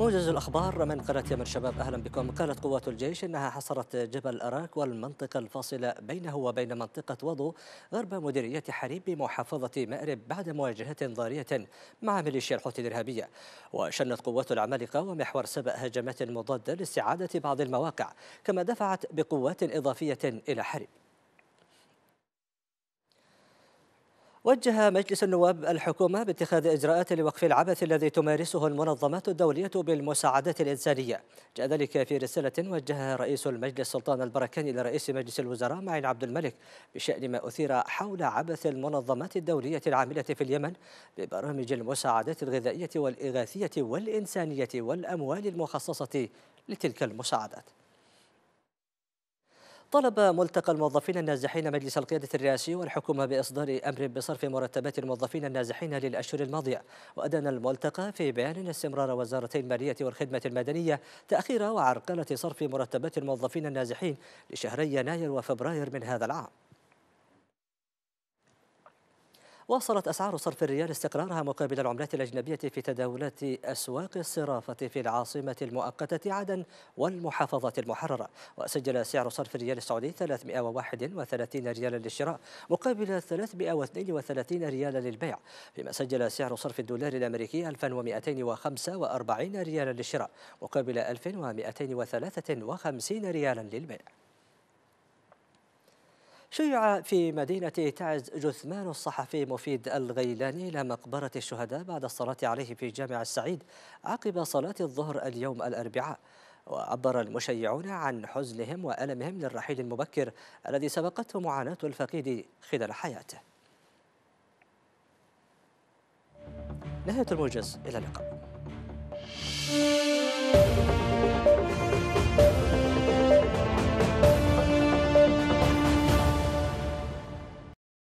موجز الأخبار من قناة يمن شباب أهلا بكم قالت قوات الجيش أنها حصرت جبل أراك والمنطقة الفاصلة بينه وبين منطقة وضو غرب مديرية حريب بمحافظة مأرب بعد مواجهة ضارية مع ميليشيا الحوثي الإرهابية وشنت قوات العمالقة ومحور سبأ هجمات مضادة لاستعادة بعض المواقع كما دفعت بقوات إضافية إلى حريب وجه مجلس النواب الحكومة باتخاذ إجراءات لوقف العبث الذي تمارسه المنظمات الدولية بالمساعدات الإنسانية جاء ذلك في رسالة وجهها رئيس المجلس سلطان البركاني لرئيس مجلس الوزراء معين عبد الملك بشأن ما أثير حول عبث المنظمات الدولية العاملة في اليمن ببرامج المساعدات الغذائية والإغاثية والإنسانية والأموال المخصصة لتلك المساعدات طلب ملتقى الموظفين النازحين مجلس القيادة الرئاسي والحكومة بإصدار أمر بصرف مرتبات الموظفين النازحين للأشهر الماضية وأدان الملتقى في بيان استمرار وزارتي المالية والخدمة المدنية تأخير وعرقلة صرف مرتبات الموظفين النازحين لشهري يناير وفبراير من هذا العام واصلت أسعار صرف الريال استقرارها مقابل العملات الأجنبية في تداولات أسواق الصرافة في العاصمة المؤقتة عدن والمحافظات المحررة وسجل سعر صرف الريال السعودي 331 ريالا للشراء مقابل 332 ريالا للبيع فيما سجل سعر صرف الدولار الأمريكي 1245 ريالا للشراء مقابل 1253 ريالا للبيع شيع في مدينة تعز جثمان الصحفي مفيد الغيلاني إلى مقبرة الشهداء بعد الصلاة عليه في جامع السعيد عقب صلاة الظهر اليوم الأربعاء وعبر المشيعون عن حزنهم وألمهم للرحيل المبكر الذي سبقته معاناة الفقيد خلال حياته نهاية الموجز إلى اللقاء